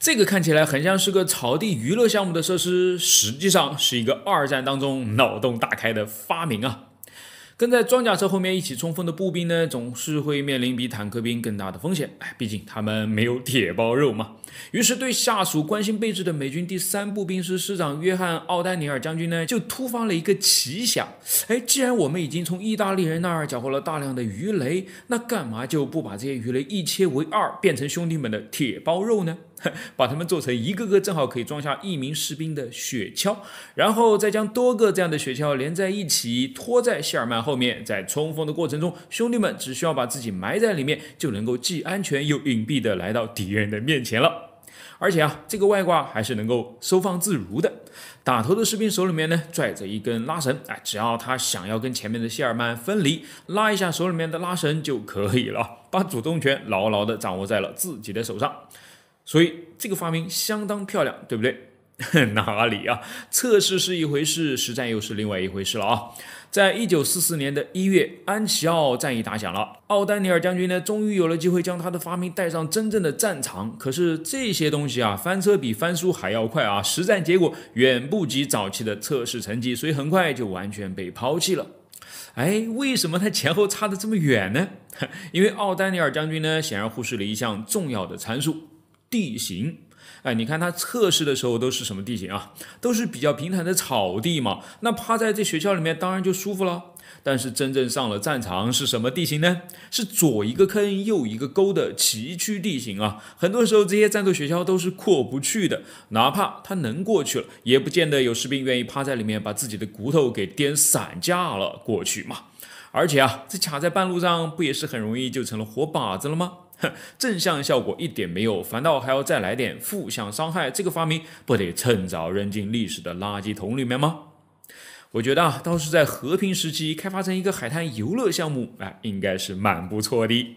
这个看起来很像是个草地娱乐项目的设施，实际上是一个二战当中脑洞大开的发明啊！跟在装甲车后面一起冲锋的步兵呢，总是会面临比坦克兵更大的风险，哎，毕竟他们没有铁包肉嘛。于是，对下属关心备至的美军第三步兵师师长约翰·奥丹尼尔将军呢，就突发了一个奇想，哎，既然我们已经从意大利人那儿缴获了大量的鱼雷，那干嘛就不把这些鱼雷一切为二，变成兄弟们的铁包肉呢？把它们做成一个个正好可以装下一名士兵的雪橇，然后再将多个这样的雪橇连在一起，拖在谢尔曼后面。在冲锋的过程中，兄弟们只需要把自己埋在里面，就能够既安全又隐蔽地来到敌人的面前了。而且啊，这个外挂还是能够收放自如的。打头的士兵手里面呢拽着一根拉绳，哎，只要他想要跟前面的谢尔曼分离，拉一下手里面的拉绳就可以了，把主动权牢牢地掌握在了自己的手上。所以这个发明相当漂亮，对不对？哪里啊？测试是一回事，实战又是另外一回事了啊！在一九四四年的一月，安琪奥战役打响了。奥丹尼尔将军呢，终于有了机会将他的发明带上真正的战场。可是这些东西啊，翻车比翻书还要快啊！实战结果远不及早期的测试成绩，所以很快就完全被抛弃了。哎，为什么他前后差得这么远呢？因为奥丹尼尔将军呢，显然忽视了一项重要的参数。地形，哎，你看他测试的时候都是什么地形啊？都是比较平坦的草地嘛。那趴在这学校里面当然就舒服了。但是真正上了战场是什么地形呢？是左一个坑右一个沟的崎岖地形啊。很多时候这些战斗学校都是过不去的。哪怕他能过去了，也不见得有士兵愿意趴在里面把自己的骨头给颠散架了过去嘛。而且啊，这卡在半路上，不也是很容易就成了活靶子了吗？正向效果一点没有，反倒还要再来点负向伤害，这个发明不得趁早扔进历史的垃圾桶里面吗？我觉得啊，倒是在和平时期开发成一个海滩游乐项目，哎，应该是蛮不错的。